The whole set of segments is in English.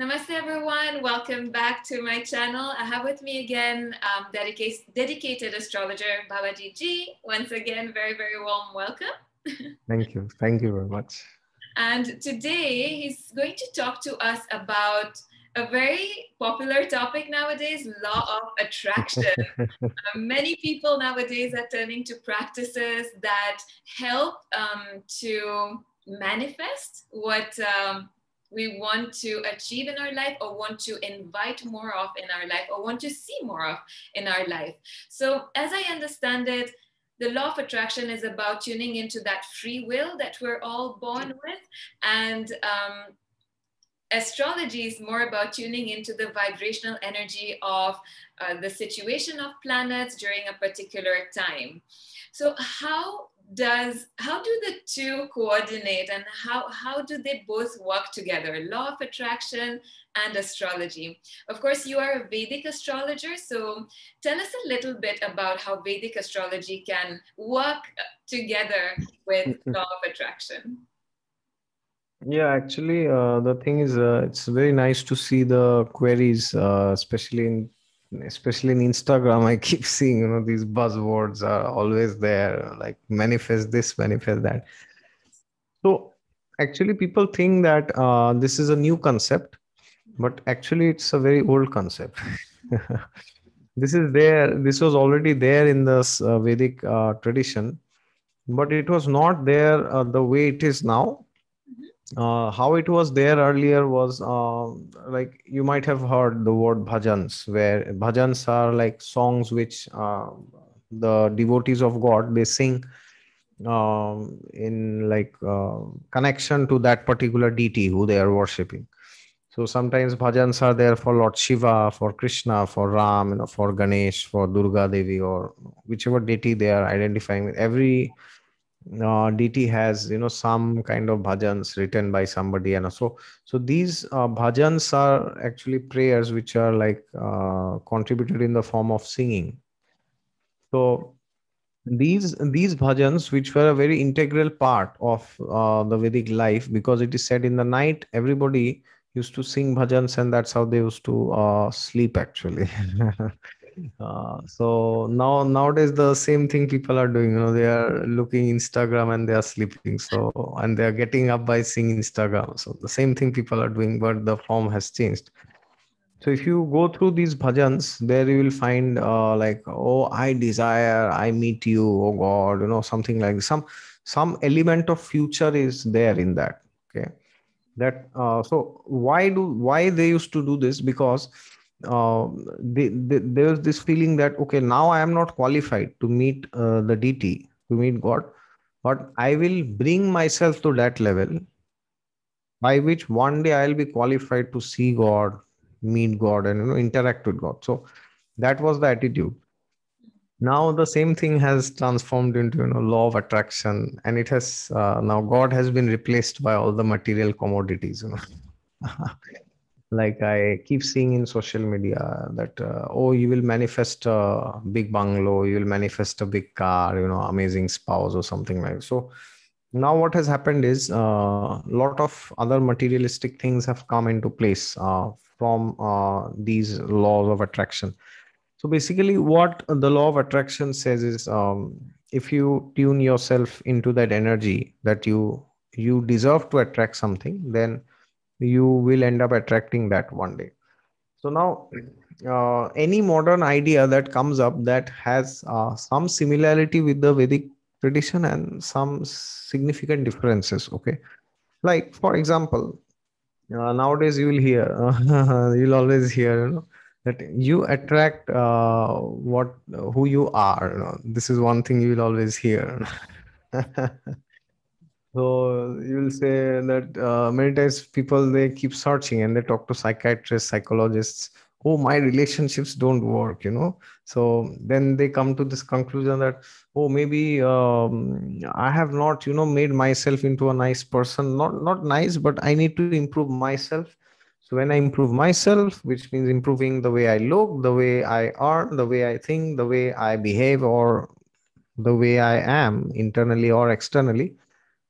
Namaste everyone, welcome back to my channel. I have with me again um, dedicated, dedicated astrologer Baba Ji. Once again, very, very warm welcome. Thank you. Thank you very much. And today he's going to talk to us about a very popular topic nowadays law of attraction. uh, many people nowadays are turning to practices that help um, to manifest what. Um, we want to achieve in our life or want to invite more of in our life or want to see more of in our life. So, as I understand it, the law of attraction is about tuning into that free will that we're all born with. And um, astrology is more about tuning into the vibrational energy of uh, the situation of planets during a particular time. So, how does how do the two coordinate and how how do they both work together law of attraction and astrology of course you are a vedic astrologer so tell us a little bit about how vedic astrology can work together with law of attraction yeah actually uh, the thing is uh, it's very nice to see the queries uh, especially in especially in Instagram, I keep seeing, you know, these buzzwords are always there, like manifest this, manifest that. So actually, people think that uh, this is a new concept, but actually, it's a very old concept. this is there. This was already there in the uh, Vedic uh, tradition, but it was not there uh, the way it is now uh, how it was there earlier was uh, like you might have heard the word bhajans where bhajans are like songs which uh, the devotees of god they sing um, in like uh, connection to that particular deity who they are worshipping so sometimes bhajans are there for lord shiva for krishna for ram you know, for ganesh for durga devi or whichever deity they are identifying with every uh, DT has you know some kind of bhajans written by somebody and so so these uh, bhajans are actually prayers which are like uh, contributed in the form of singing. So these these bhajans which were a very integral part of uh, the Vedic life because it is said in the night everybody used to sing bhajans and that's how they used to uh, sleep actually. Uh, so now nowadays the same thing people are doing. You know, they are looking Instagram and they are sleeping. So and they are getting up by seeing Instagram. So the same thing people are doing, but the form has changed. So if you go through these bhajans, there you will find uh, like, oh, I desire, I meet you, oh God, you know, something like some some element of future is there in that. Okay, that uh, so why do why they used to do this because uh, they, there's this feeling that okay now i am not qualified to meet uh, the dt to meet god but i will bring myself to that level by which one day i'll be qualified to see god meet god and you know interact with god so that was the attitude now the same thing has transformed into you know law of attraction and it has uh, now god has been replaced by all the material commodities you know like i keep seeing in social media that uh, oh you will manifest a big bungalow you will manifest a big car you know amazing spouse or something like so now what has happened is a uh, lot of other materialistic things have come into place uh, from uh, these laws of attraction so basically what the law of attraction says is um, if you tune yourself into that energy that you you deserve to attract something then you will end up attracting that one day so now uh, any modern idea that comes up that has uh, some similarity with the vedic tradition and some significant differences okay like for example uh, nowadays you will hear you'll always hear you know that you attract uh, what who you are you know? this is one thing you will always hear so you will say that uh, many times people they keep searching and they talk to psychiatrists psychologists oh my relationships don't work you know so then they come to this conclusion that oh maybe um, i have not you know made myself into a nice person not not nice but i need to improve myself so when i improve myself which means improving the way i look the way i are the way i think the way i behave or the way i am internally or externally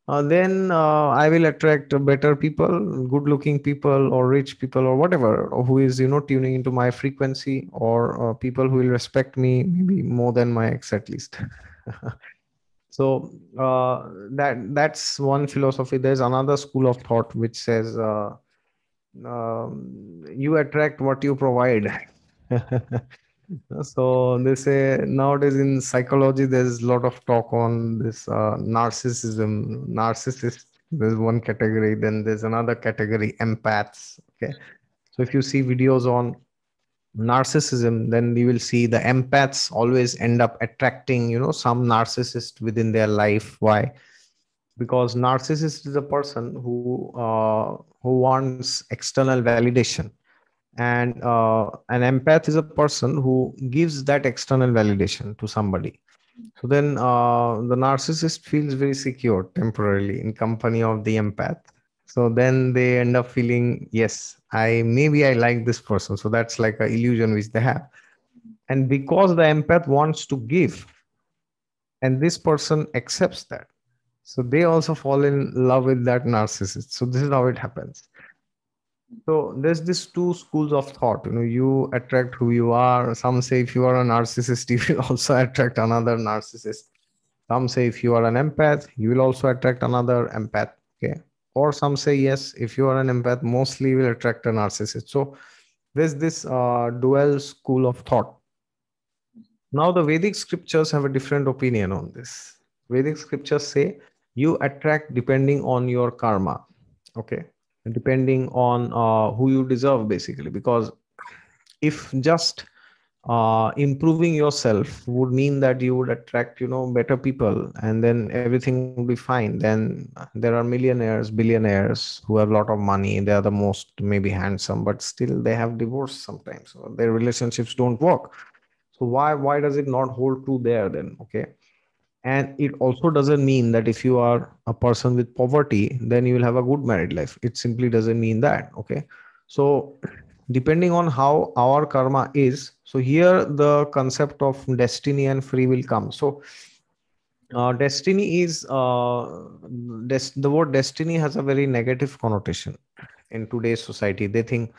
uh, then uh, i will attract better people good looking people or rich people or whatever who is you know tuning into my frequency or uh, people who will respect me maybe more than my ex at least so uh, that that's one philosophy there's another school of thought which says uh, um, you attract what you provide so they say nowadays in psychology there's a lot of talk on this uh, narcissism narcissist there's one category then there's another category empaths okay so if you see videos on narcissism then you will see the empaths always end up attracting you know some narcissist within their life why because narcissist is a person who uh, who wants external validation and uh, an empath is a person who gives that external validation to somebody so then uh, the narcissist feels very secure temporarily in company of the empath so then they end up feeling yes i maybe i like this person so that's like an illusion which they have and because the empath wants to give and this person accepts that so they also fall in love with that narcissist so this is how it happens so there's this two schools of thought you know you attract who you are some say if you are a narcissist you will also attract another narcissist some say if you are an empath you will also attract another empath okay or some say yes if you are an empath mostly will attract a narcissist so there's this uh, dual school of thought now the vedic scriptures have a different opinion on this vedic scriptures say you attract depending on your karma okay depending on uh, who you deserve basically because if just uh, improving yourself would mean that you would attract you know better people and then everything would be fine then there are millionaires billionaires who have a lot of money they are the most maybe handsome but still they have divorce sometimes their relationships don't work so why why does it not hold true there then okay and it also doesn't mean that if you are a person with poverty then you will have a good married life it simply doesn't mean that okay so depending on how our karma is so here the concept of destiny and free will come so uh, destiny is uh, des- the word destiny has a very negative connotation in today's society they think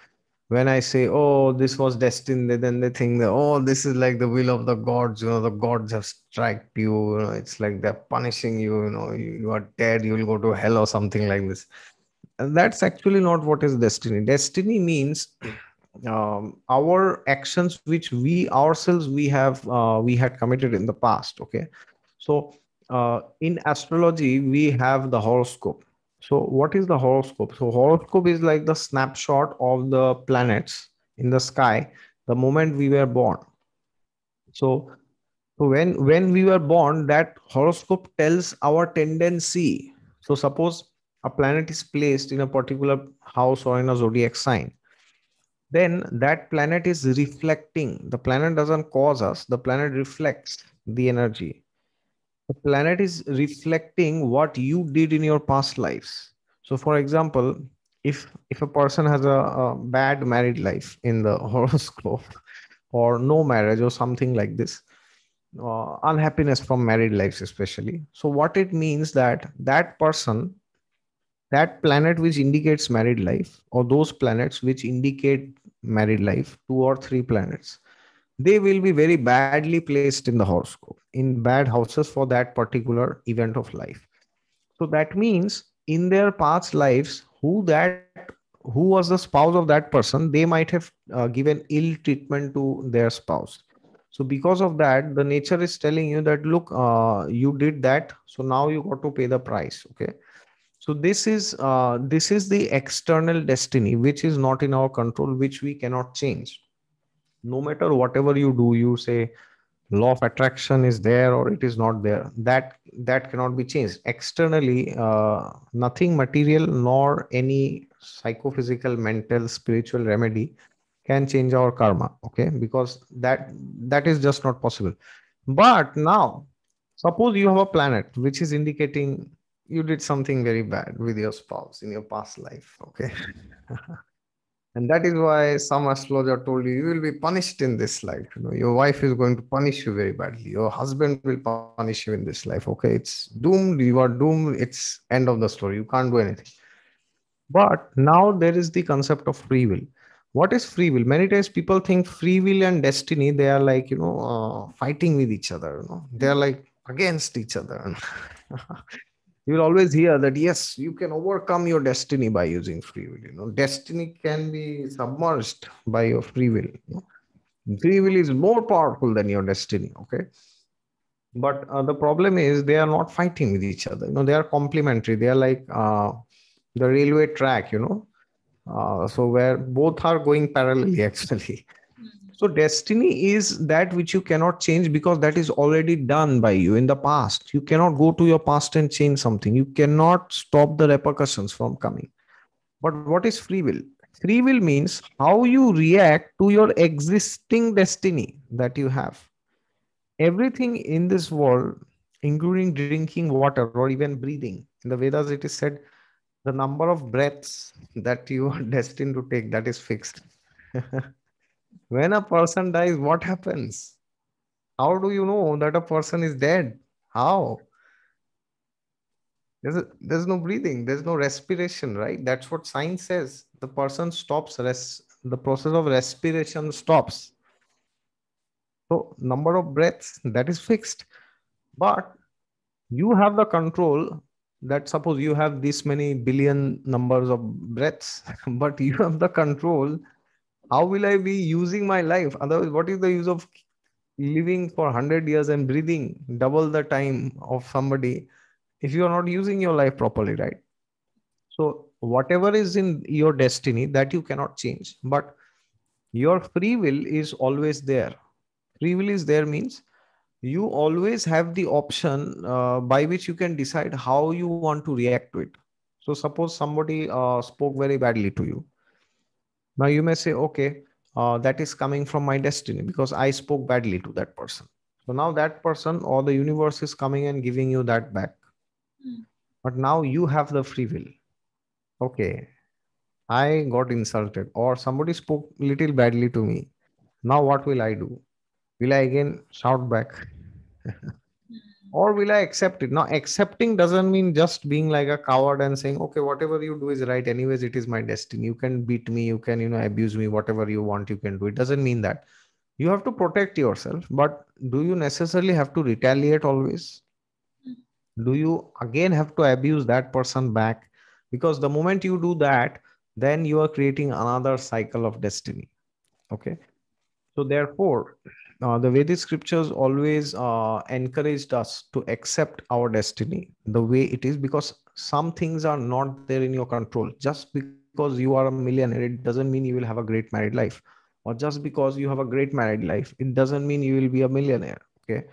when I say, oh, this was destined, then they think that, oh, this is like the will of the gods, you know, the gods have struck you, you know, it's like they're punishing you, you know, you, you are dead, you will go to hell or something like this. And that's actually not what is destiny. Destiny means um, our actions which we ourselves we have uh, we had committed in the past. Okay, so uh, in astrology we have the horoscope so what is the horoscope? So horoscope is like the snapshot of the planets in the sky the moment we were born. So when when we were born, that horoscope tells our tendency. So suppose a planet is placed in a particular house or in a zodiac sign then that planet is reflecting the planet doesn't cause us the planet reflects the energy the planet is reflecting what you did in your past lives so for example if if a person has a, a bad married life in the horoscope or no marriage or something like this uh, unhappiness from married lives especially so what it means that that person that planet which indicates married life or those planets which indicate married life two or three planets they will be very badly placed in the horoscope in bad houses for that particular event of life so that means in their past lives who that who was the spouse of that person they might have uh, given ill treatment to their spouse so because of that the nature is telling you that look uh, you did that so now you got to pay the price okay so this is uh, this is the external destiny which is not in our control which we cannot change no matter whatever you do you say law of attraction is there or it is not there that that cannot be changed externally uh, nothing material nor any psychophysical mental spiritual remedy can change our karma okay because that that is just not possible but now suppose you have a planet which is indicating you did something very bad with your spouse in your past life okay And that is why some astrologer told you, you will be punished in this life. You know, your wife is going to punish you very badly. Your husband will punish you in this life. Okay, it's doomed. You are doomed. It's end of the story. You can't do anything. But now there is the concept of free will. What is free will? Many times people think free will and destiny, they are like, you know, uh, fighting with each other. You know? They are like against each other. you will always hear that yes you can overcome your destiny by using free will you know destiny can be submerged by your free will you know? free will is more powerful than your destiny okay but uh, the problem is they are not fighting with each other you know they are complementary they are like uh, the railway track you know uh, so where both are going parallelly actually so destiny is that which you cannot change because that is already done by you in the past. You cannot go to your past and change something. You cannot stop the repercussions from coming. But what is free will? Free will means how you react to your existing destiny that you have. Everything in this world, including drinking water or even breathing, in the Vedas it is said the number of breaths that you are destined to take that is fixed. when a person dies, what happens? How do you know that a person is dead? How? There's, a, there's no breathing, there's no respiration, right? That's what science says. The person stops, res, the process of respiration stops. So, number of breaths that is fixed. But you have the control that suppose you have this many billion numbers of breaths, but you have the control how will i be using my life otherwise what is the use of living for 100 years and breathing double the time of somebody if you are not using your life properly right so whatever is in your destiny that you cannot change but your free will is always there free will is there means you always have the option uh, by which you can decide how you want to react to it so suppose somebody uh, spoke very badly to you now you may say, okay, uh, that is coming from my destiny because I spoke badly to that person. So now that person or the universe is coming and giving you that back. Mm. But now you have the free will. Okay, I got insulted or somebody spoke little badly to me. Now what will I do? Will I again shout back? or will I accept it? Now, accepting doesn't mean just being like a coward and saying, okay, whatever you do is right. Anyways, it is my destiny. You can beat me, you can, you know, abuse me, whatever you want, you can do. It doesn't mean that. You have to protect yourself, but do you necessarily have to retaliate always? Do you again have to abuse that person back? Because the moment you do that, then you are creating another cycle of destiny. Okay. So, therefore, uh, the Vedic scriptures always uh, encouraged us to accept our destiny the way it is because some things are not there in your control. Just because you are a millionaire, it doesn't mean you will have a great married life. Or just because you have a great married life, it doesn't mean you will be a millionaire. Okay.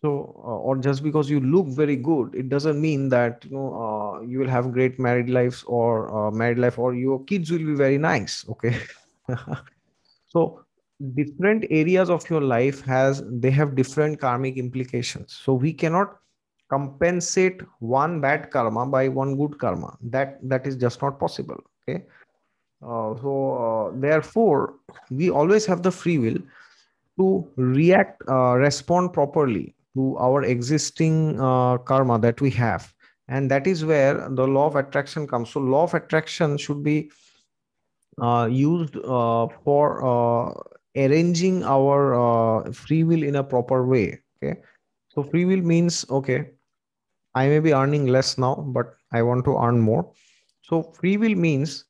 So, uh, or just because you look very good, it doesn't mean that you know uh, you will have great married lives or uh, married life, or your kids will be very nice. Okay. so different areas of your life has they have different karmic implications so we cannot compensate one bad karma by one good karma that that is just not possible okay uh, so uh, therefore we always have the free will to react uh, respond properly to our existing uh, karma that we have and that is where the law of attraction comes so law of attraction should be uh, used uh, for arranging our uh, free will in a proper way okay so free will means okay i may be earning less now but i want to earn more so free will means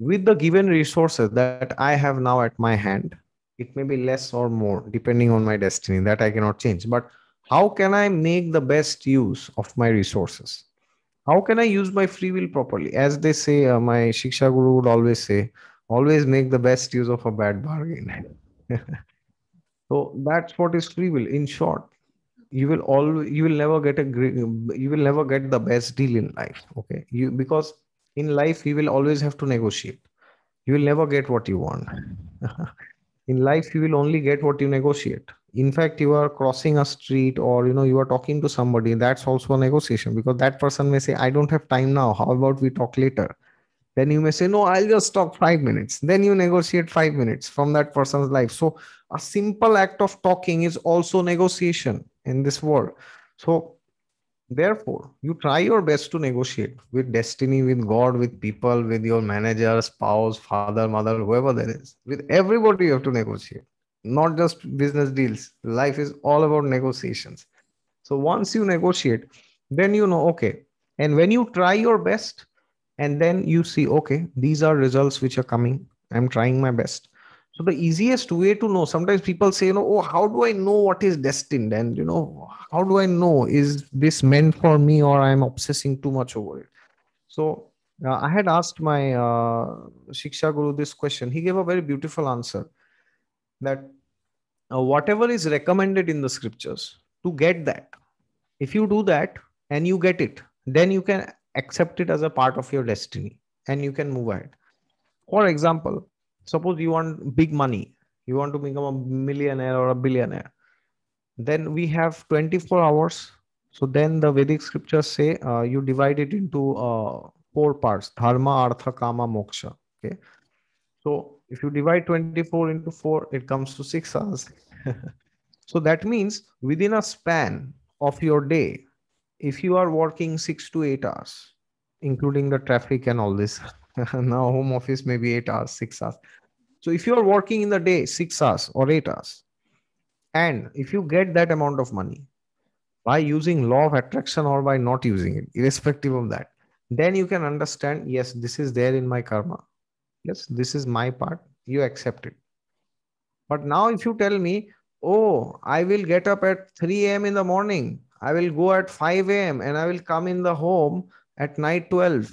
with the given resources that i have now at my hand it may be less or more depending on my destiny that i cannot change but how can i make the best use of my resources how can i use my free will properly as they say uh, my shiksha guru would always say always make the best use of a bad bargain. so that's what is free will. In short, you will always you will never get a great, you will never get the best deal in life. Okay, you because in life you will always have to negotiate. You will never get what you want. in life you will only get what you negotiate in fact you are crossing a street or you know you are talking to somebody that's also a negotiation because that person may say i don't have time now how about we talk later then you may say, No, I'll just talk five minutes. Then you negotiate five minutes from that person's life. So, a simple act of talking is also negotiation in this world. So, therefore you try your best to negotiate with destiny with god with people with your manager spouse father mother whoever there is with everybody you have to negotiate not just business deals life is all about negotiations so once you negotiate then you know okay and when you try your best and then you see okay these are results which are coming i'm trying my best so the easiest way to know sometimes people say you know oh how do i know what is destined and you know how do i know is this meant for me or i'm obsessing too much over it so uh, i had asked my uh, shiksha guru this question he gave a very beautiful answer that uh, whatever is recommended in the scriptures to get that if you do that and you get it then you can accept it as a part of your destiny and you can move ahead. For example, suppose you want big money, you want to become a millionaire or a billionaire, then we have 24 hours. So then the Vedic scriptures say uh, you divide it into uh, four parts dharma, artha, kama, moksha. Okay. So if you divide 24 into 4, it comes to six hours. so that means within a span of your day, if you are working six to eight hours, including the traffic and all this, now home office maybe eight hours, six hours. So if you are working in the day six hours or eight hours, and if you get that amount of money by using law of attraction or by not using it, irrespective of that, then you can understand yes, this is there in my karma. Yes, this is my part. You accept it. But now if you tell me, oh, I will get up at 3 a.m. in the morning I will go at 5 a.m. and I will come in the home at night 12.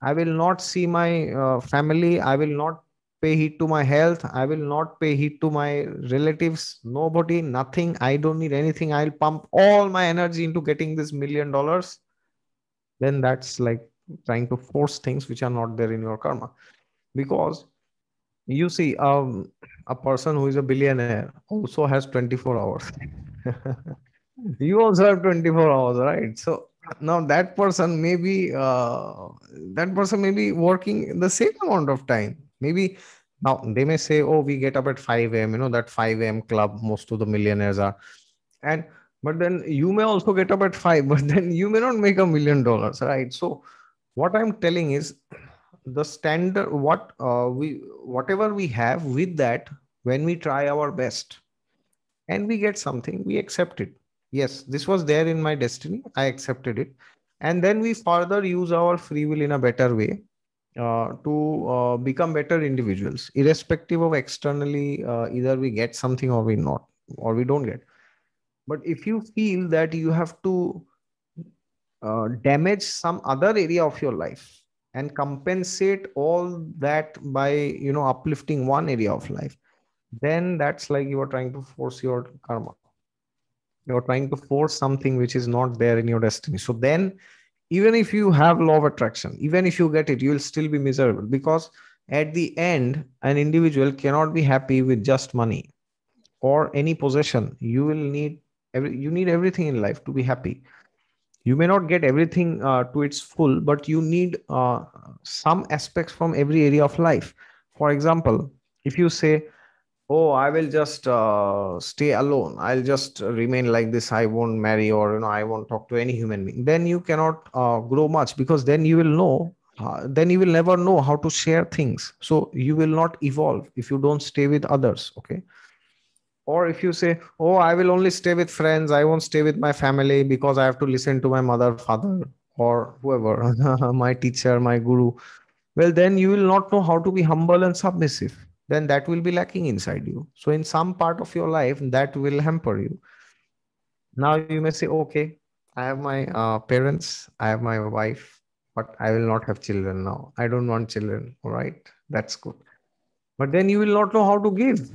I will not see my uh, family. I will not pay heed to my health. I will not pay heed to my relatives. Nobody, nothing. I don't need anything. I'll pump all my energy into getting this million dollars. Then that's like trying to force things which are not there in your karma. Because you see, um, a person who is a billionaire also has 24 hours. you also have 24 hours right so now that person may be uh, that person may be working the same amount of time maybe now they may say oh we get up at 5 a.m you know that 5 a.m club most of the millionaires are and but then you may also get up at 5 but then you may not make a million dollars right so what i'm telling is the standard what uh, we whatever we have with that when we try our best and we get something we accept it yes this was there in my destiny i accepted it and then we further use our free will in a better way uh, to uh, become better individuals irrespective of externally uh, either we get something or we not or we don't get but if you feel that you have to uh, damage some other area of your life and compensate all that by you know uplifting one area of life then that's like you are trying to force your karma you're trying to force something which is not there in your destiny so then even if you have law of attraction even if you get it you will still be miserable because at the end an individual cannot be happy with just money or any possession you will need every, you need everything in life to be happy you may not get everything uh, to its full but you need uh, some aspects from every area of life for example if you say oh i will just uh, stay alone i'll just remain like this i won't marry or you know i won't talk to any human being then you cannot uh, grow much because then you will know uh, then you will never know how to share things so you will not evolve if you don't stay with others okay or if you say oh i will only stay with friends i won't stay with my family because i have to listen to my mother father or whoever my teacher my guru well then you will not know how to be humble and submissive then that will be lacking inside you. So in some part of your life, that will hamper you. Now you may say, okay, I have my uh, parents, I have my wife, but I will not have children now. I don't want children. All right, that's good. But then you will not know how to give.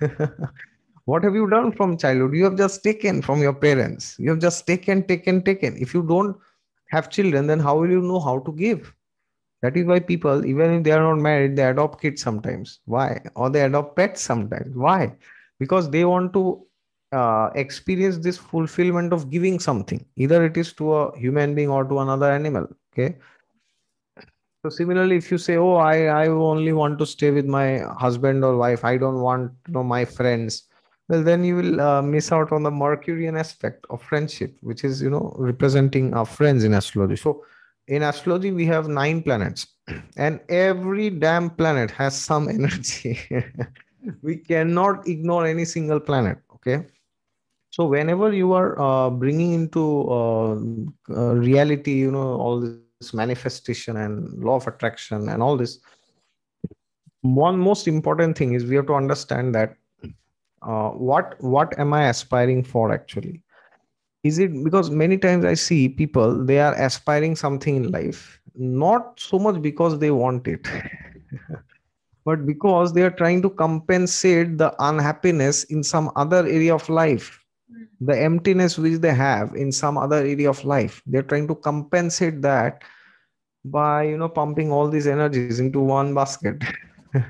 what have you done from childhood? You have just taken from your parents. You have just taken, taken, taken. If you don't have children, then how will you know how to give? That is why people, even if they are not married, they adopt kids sometimes. Why? Or they adopt pets sometimes. Why? Because they want to uh, experience this fulfillment of giving something, either it is to a human being or to another animal. Okay. So similarly, if you say, "Oh, I I only want to stay with my husband or wife. I don't want you know my friends," well, then you will uh, miss out on the Mercurian aspect of friendship, which is you know representing our friends in astrology. So in astrology we have nine planets and every damn planet has some energy we cannot ignore any single planet okay so whenever you are uh, bringing into uh, uh, reality you know all this manifestation and law of attraction and all this one most important thing is we have to understand that uh, what what am i aspiring for actually is it because many times i see people they are aspiring something in life not so much because they want it but because they are trying to compensate the unhappiness in some other area of life hmm. the emptiness which they have in some other area of life they're trying to compensate that by you know pumping all these energies into one basket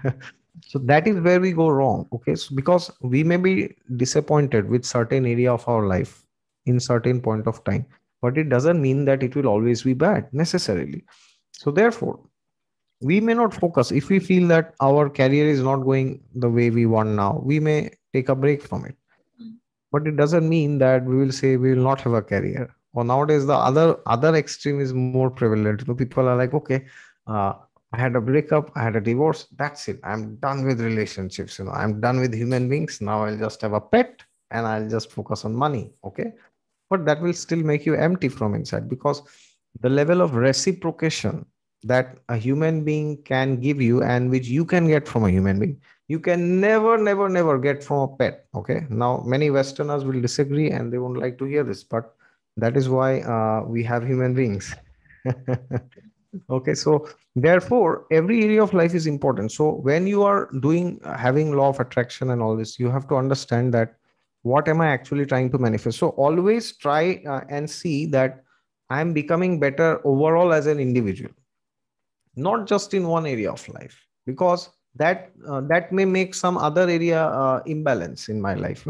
so that is where we go wrong okay so because we may be disappointed with certain area of our life in certain point of time but it doesn't mean that it will always be bad necessarily so therefore we may not focus if we feel that our career is not going the way we want now we may take a break from it but it doesn't mean that we will say we will not have a career or nowadays the other other extreme is more prevalent you know, people are like okay uh, i had a breakup i had a divorce that's it i'm done with relationships you know i'm done with human beings now i'll just have a pet and i'll just focus on money okay but that will still make you empty from inside because the level of reciprocation that a human being can give you and which you can get from a human being you can never never never get from a pet okay now many westerners will disagree and they won't like to hear this but that is why uh, we have human beings okay so therefore every area of life is important so when you are doing having law of attraction and all this you have to understand that what am i actually trying to manifest so always try uh, and see that i am becoming better overall as an individual not just in one area of life because that uh, that may make some other area uh, imbalance in my life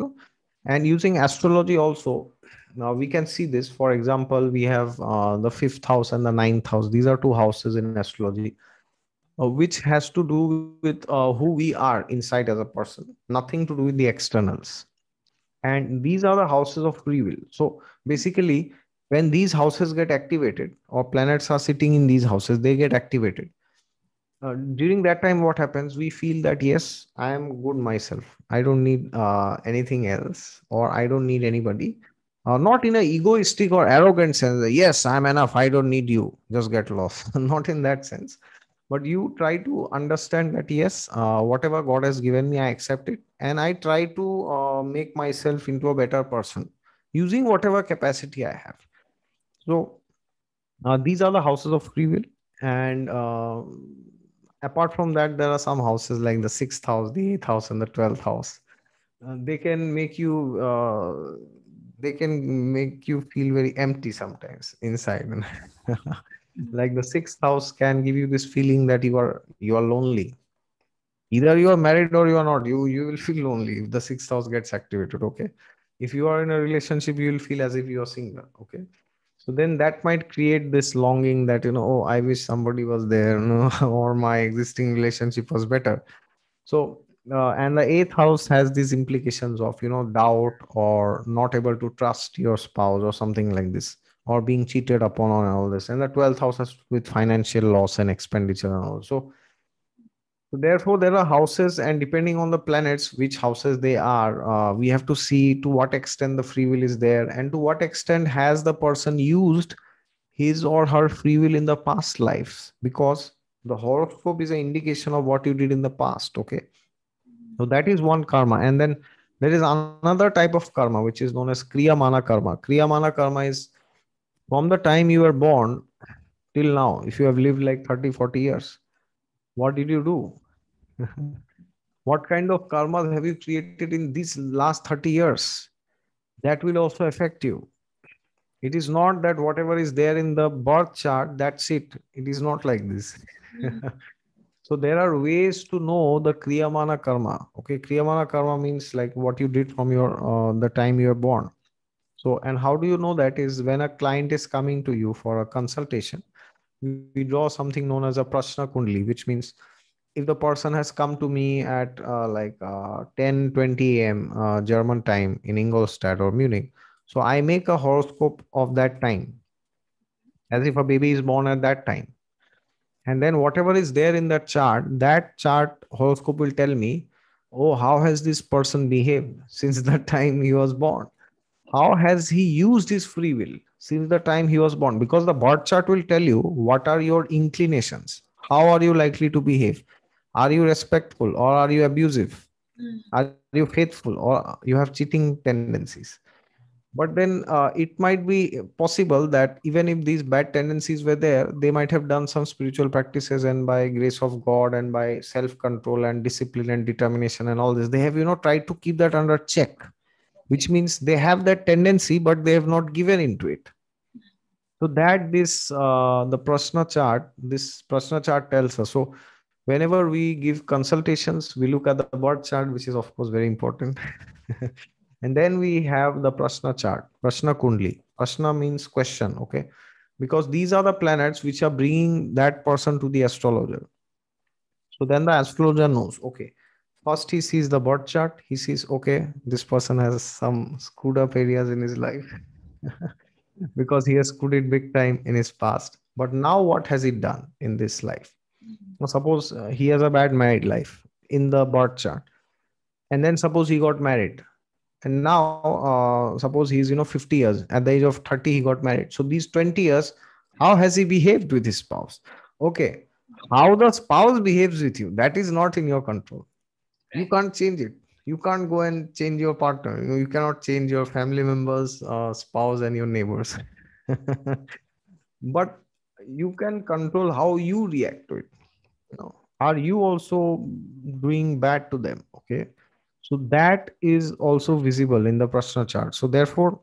and using astrology also now we can see this for example we have uh, the fifth house and the ninth house these are two houses in astrology uh, which has to do with uh, who we are inside as a person nothing to do with the externals and these are the houses of free will so basically when these houses get activated or planets are sitting in these houses they get activated uh, during that time what happens we feel that yes i am good myself i don't need uh, anything else or i don't need anybody uh, not in an egoistic or arrogant sense yes i'm enough i don't need you just get lost not in that sense but you try to understand that yes uh, whatever god has given me i accept it and i try to uh, make myself into a better person using whatever capacity i have so uh, these are the houses of free will and uh, apart from that there are some houses like the sixth house the eighth house and the twelfth house uh, they can make you uh, they can make you feel very empty sometimes inside like the sixth house can give you this feeling that you are you are lonely either you are married or you are not you you will feel lonely if the sixth house gets activated okay if you are in a relationship you will feel as if you are single okay so then that might create this longing that you know oh i wish somebody was there you know, or my existing relationship was better so uh, and the eighth house has these implications of you know doubt or not able to trust your spouse or something like this or being cheated upon on all this and the 12th house with financial loss and expenditure and all so therefore there are houses and depending on the planets which houses they are uh, we have to see to what extent the free will is there and to what extent has the person used his or her free will in the past lives because the horoscope is an indication of what you did in the past okay so that is one karma and then there is another type of karma which is known as kriya mana karma kriya mana karma is from the time you were born till now, if you have lived like 30, 40 years, what did you do? what kind of karma have you created in these last 30 years? That will also affect you. It is not that whatever is there in the birth chart, that's it. It is not like this. so there are ways to know the kriyamana karma. Okay, kriyamana karma means like what you did from your uh, the time you were born so, and how do you know that is when a client is coming to you for a consultation, we draw something known as a Prashna Kundli, which means if the person has come to me at uh, like uh, 10, 20 a.m. Uh, German time in Ingolstadt or Munich, so I make a horoscope of that time as if a baby is born at that time. And then whatever is there in that chart, that chart horoscope will tell me, oh, how has this person behaved since the time he was born? how has he used his free will since the time he was born because the birth chart will tell you what are your inclinations how are you likely to behave are you respectful or are you abusive hmm. are you faithful or you have cheating tendencies but then uh, it might be possible that even if these bad tendencies were there they might have done some spiritual practices and by grace of god and by self control and discipline and determination and all this they have you know tried to keep that under check which means they have that tendency but they have not given into it so that this uh, the prasna chart this prasna chart tells us so whenever we give consultations we look at the birth chart which is of course very important and then we have the prasna chart prasna kundli prasna means question okay because these are the planets which are bringing that person to the astrologer so then the astrologer knows okay first he sees the birth chart he sees okay this person has some screwed up areas in his life because he has screwed it big time in his past but now what has he done in this life mm-hmm. well, suppose uh, he has a bad married life in the birth chart and then suppose he got married and now uh, suppose he's you know 50 years at the age of 30 he got married so these 20 years how has he behaved with his spouse okay how the spouse behaves with you that is not in your control you can't change it you can't go and change your partner you, know, you cannot change your family members uh, spouse and your neighbors but you can control how you react to it you know, are you also doing bad to them okay so that is also visible in the personal chart so therefore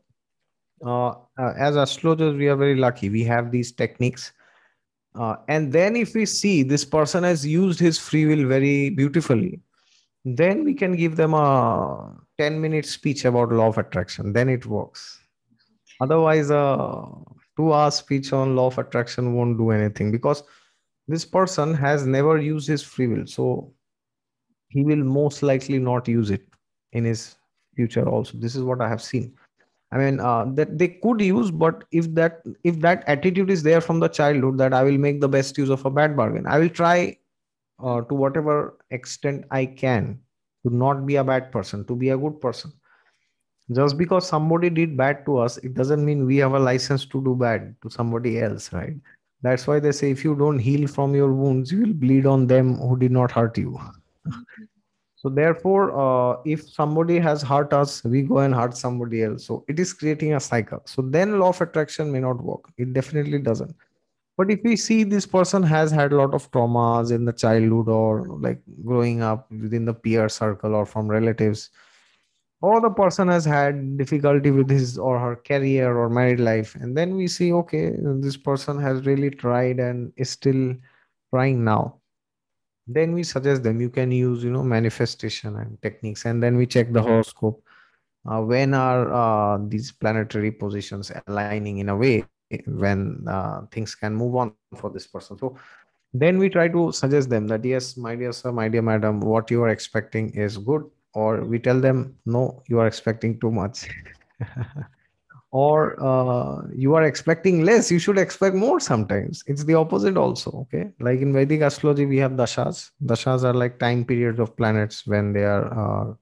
uh, uh as astrologers we are very lucky we have these techniques uh, and then if we see this person has used his free will very beautifully then we can give them a 10 minute speech about law of attraction then it works otherwise a two hour speech on law of attraction won't do anything because this person has never used his free will so he will most likely not use it in his future also this is what i have seen i mean uh, that they could use but if that if that attitude is there from the childhood that i will make the best use of a bad bargain i will try uh, to whatever extent I can to not be a bad person, to be a good person. Just because somebody did bad to us, it doesn't mean we have a license to do bad to somebody else, right? That's why they say if you don't heal from your wounds, you will bleed on them who did not hurt you. so therefore, uh, if somebody has hurt us, we go and hurt somebody else. So it is creating a cycle. So then law of attraction may not work. It definitely doesn't but if we see this person has had a lot of traumas in the childhood or like growing up within the peer circle or from relatives or the person has had difficulty with his or her career or married life and then we see okay this person has really tried and is still trying now then we suggest them you can use you know manifestation and techniques and then we check the mm-hmm. horoscope uh, when are uh, these planetary positions aligning in a way when uh, things can move on for this person so then we try to suggest them that yes my dear sir my dear madam what you are expecting is good or we tell them no you are expecting too much or uh, you are expecting less you should expect more sometimes it's the opposite also okay like in vedic astrology we have dashas dashas are like time periods of planets when they are uh,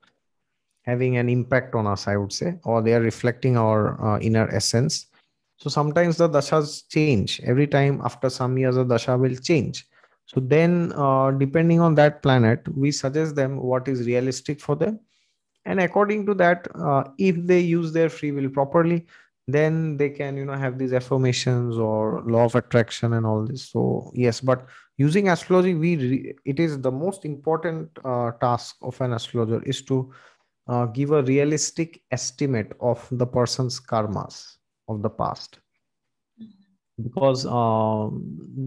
having an impact on us i would say or they are reflecting our uh, inner essence so sometimes the dashas change. Every time after some years, the dasha will change. So then, uh, depending on that planet, we suggest them what is realistic for them. And according to that, uh, if they use their free will properly, then they can, you know, have these affirmations or law of attraction and all this. So yes, but using astrology, we re- it is the most important uh, task of an astrologer is to uh, give a realistic estimate of the person's karmas of the past because uh,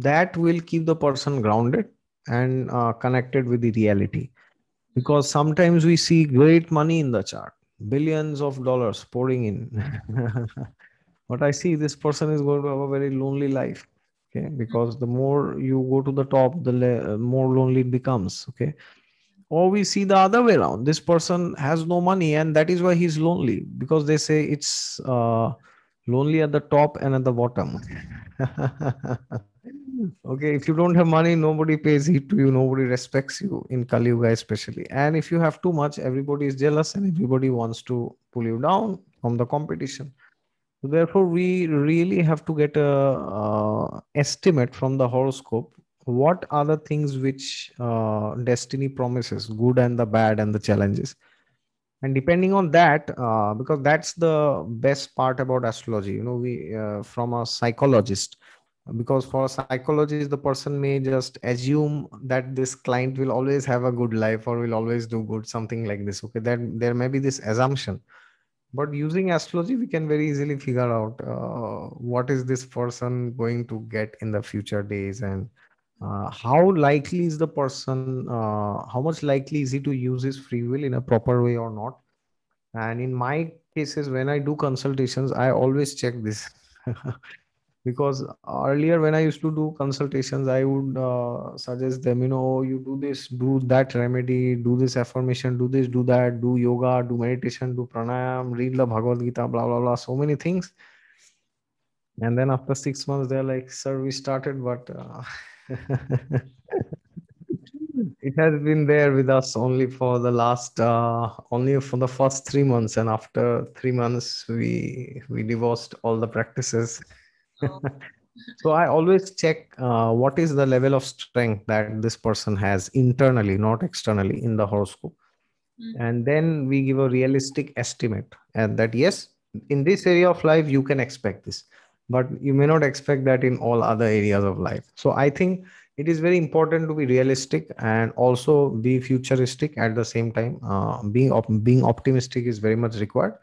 that will keep the person grounded and uh, connected with the reality because sometimes we see great money in the chart billions of dollars pouring in but i see this person is going to have a very lonely life okay because the more you go to the top the le- uh, more lonely it becomes okay or we see the other way around this person has no money and that is why he's lonely because they say it's uh, lonely at the top and at the bottom. okay, if you don't have money, nobody pays heed to you, nobody respects you in Kali Yuga, especially. And if you have too much, everybody is jealous and everybody wants to pull you down from the competition. Therefore, we really have to get a, estimate from the horoscope. What are the things which uh, destiny promises, good and the bad and the challenges? and depending on that uh, because that's the best part about astrology you know we uh, from a psychologist because for a psychologist the person may just assume that this client will always have a good life or will always do good something like this okay that there may be this assumption but using astrology we can very easily figure out uh, what is this person going to get in the future days and uh, how likely is the person uh, how much likely is he to use his free will in a proper way or not and in my cases when i do consultations i always check this because earlier when i used to do consultations i would uh, suggest them you know oh, you do this do that remedy do this affirmation do this do that do yoga do meditation do pranayam read the bhagavad gita blah blah blah so many things and then after six months they're like sir we started but uh, it has been there with us only for the last uh, only for the first three months and after three months we we divorced all the practices so i always check uh, what is the level of strength that this person has internally not externally in the horoscope hmm. and then we give a realistic estimate and that yes in this area of life you can expect this but you may not expect that in all other areas of life so i think it is very important to be realistic and also be futuristic at the same time uh, being op- being optimistic is very much required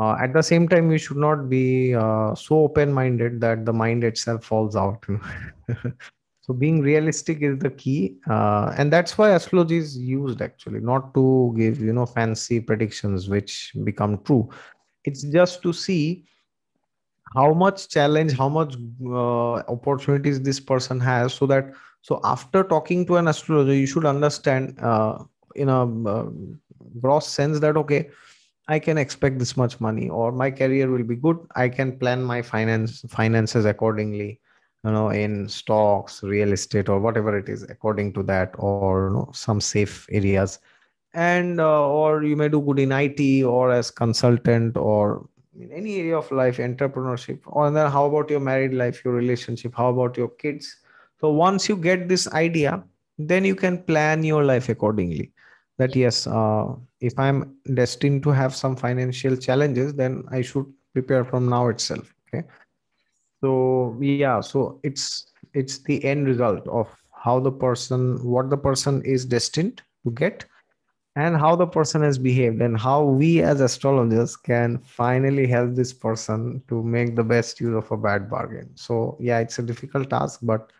uh, at the same time we should not be uh, so open minded that the mind itself falls out so being realistic is the key uh, and that's why astrology is used actually not to give you know fancy predictions which become true it's just to see how much challenge how much uh, opportunities this person has so that so after talking to an astrologer you should understand uh, in a uh, gross sense that okay i can expect this much money or my career will be good i can plan my finance finances accordingly you know in stocks real estate or whatever it is according to that or you know, some safe areas and uh, or you may do good in IT or as consultant or in any area of life, entrepreneurship, or then how about your married life, your relationship, how about your kids? So once you get this idea, then you can plan your life accordingly. That yes, uh, if I'm destined to have some financial challenges, then I should prepare from now itself. Okay. So yeah, so it's it's the end result of how the person, what the person is destined to get, and how the person has behaved and how we as astrologers can finally help this person to make the best use of a bad bargain so yeah it's a difficult task but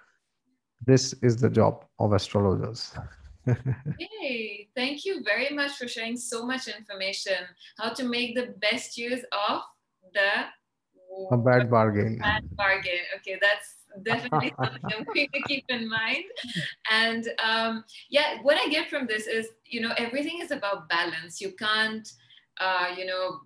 this is the job of astrologers hey thank you very much for sharing so much information how to make the best use of the a bad bargain bad bargain okay that's definitely something I'm going to keep in mind. And um, yeah, what I get from this is, you know, everything is about balance. You can't, uh, you know,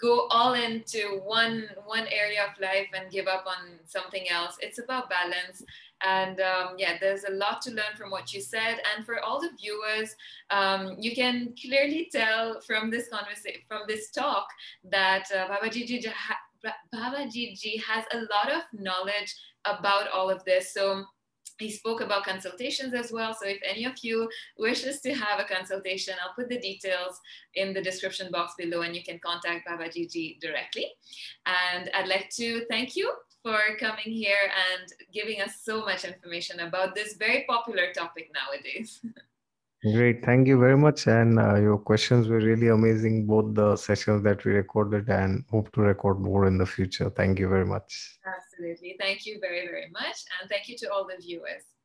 go all into one one area of life and give up on something else. It's about balance. And um, yeah, there's a lot to learn from what you said. And for all the viewers, um, you can clearly tell from this conversation, from this talk, that uh, Babaji Baba Ji has a lot of knowledge about all of this. So he spoke about consultations as well. So if any of you wishes to have a consultation, I'll put the details in the description box below and you can contact Baba Ji directly. And I'd like to thank you for coming here and giving us so much information about this very popular topic nowadays. Great. Thank you very much. And uh, your questions were really amazing, both the sessions that we recorded and hope to record more in the future. Thank you very much. Absolutely. Thank you very, very much. And thank you to all the viewers.